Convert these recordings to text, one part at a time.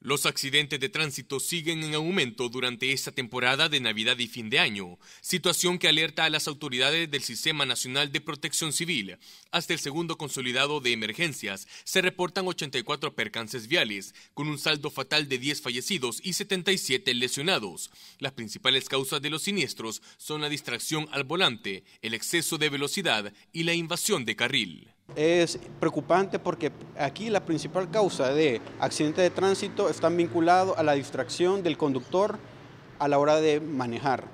Los accidentes de tránsito siguen en aumento durante esta temporada de Navidad y fin de año, situación que alerta a las autoridades del Sistema Nacional de Protección Civil. Hasta el segundo consolidado de emergencias se reportan 84 percances viales, con un saldo fatal de 10 fallecidos y 77 lesionados. Las principales causas de los siniestros son la distracción al volante, el exceso de velocidad y la invasión de carril. Es preocupante porque aquí la principal causa de accidentes de tránsito están vinculados a la distracción del conductor a la hora de manejar.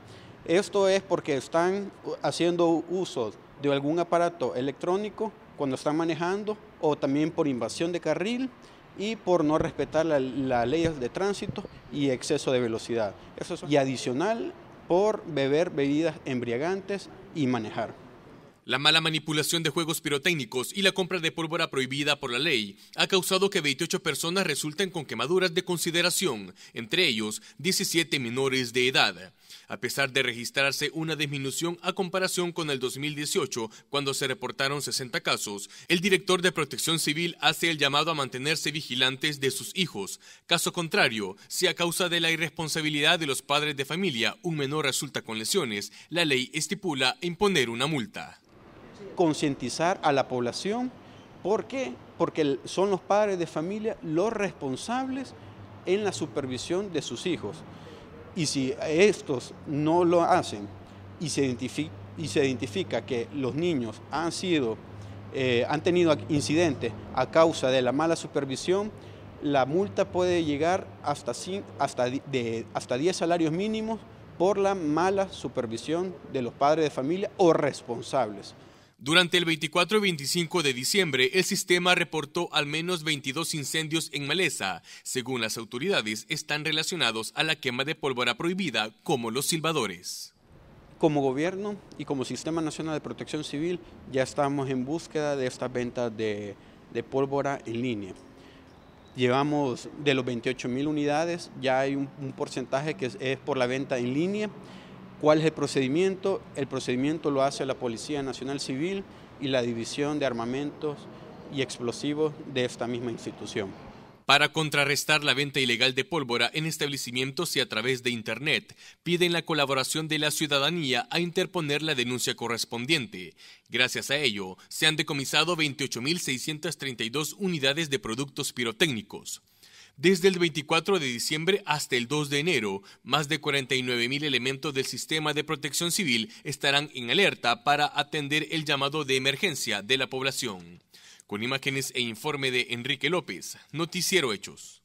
Esto es porque están haciendo uso de algún aparato electrónico cuando están manejando o también por invasión de carril y por no respetar las leyes de tránsito y exceso de velocidad. Y adicional por beber bebidas embriagantes y manejar. La mala manipulación de juegos pirotécnicos y la compra de pólvora prohibida por la ley ha causado que 28 personas resulten con quemaduras de consideración, entre ellos 17 menores de edad a pesar de registrarse una disminución a comparación con el 2018, cuando se reportaron 60 casos. El director de Protección Civil hace el llamado a mantenerse vigilantes de sus hijos. Caso contrario, si a causa de la irresponsabilidad de los padres de familia un menor resulta con lesiones, la ley estipula imponer una multa. Concientizar a la población. ¿Por qué? Porque son los padres de familia los responsables en la supervisión de sus hijos. Y si estos no lo hacen y se identifica, que los niños han sido, eh, han tenido incidentes a causa de la mala supervisión, la multa puede llegar hasta, hasta, hasta 10 salarios mínimos por la mala supervisión de los padres de familia o responsables. Durante el 24 y 25 de diciembre, el sistema reportó al menos 22 incendios en maleza. Según las autoridades, están relacionados a la quema de pólvora prohibida, como los silbadores. Como gobierno y como Sistema Nacional de Protección Civil, ya estamos en búsqueda de estas ventas de, pólvora en línea. Llevamos de los 28 mil unidades, ya hay un, porcentaje que es por la venta en línea ¿Cuál es el procedimiento? El procedimiento lo hace la Policía Nacional Civil y la División de Armamentos y Explosivos de esta misma institución. Para contrarrestar la venta ilegal de pólvora en establecimientos y a través de Internet, piden la colaboración de la ciudadanía a interponer la denuncia correspondiente. Gracias a ello, se han decomisado 28.632 unidades de productos pirotécnicos. Desde el 24 de diciembre hasta el 2 de enero, más de mil elementos del sistema de protección civil estarán en alerta para atender el llamado de emergencia de la población. Con imágenes e informe de Enrique López, Noticiero Hechos.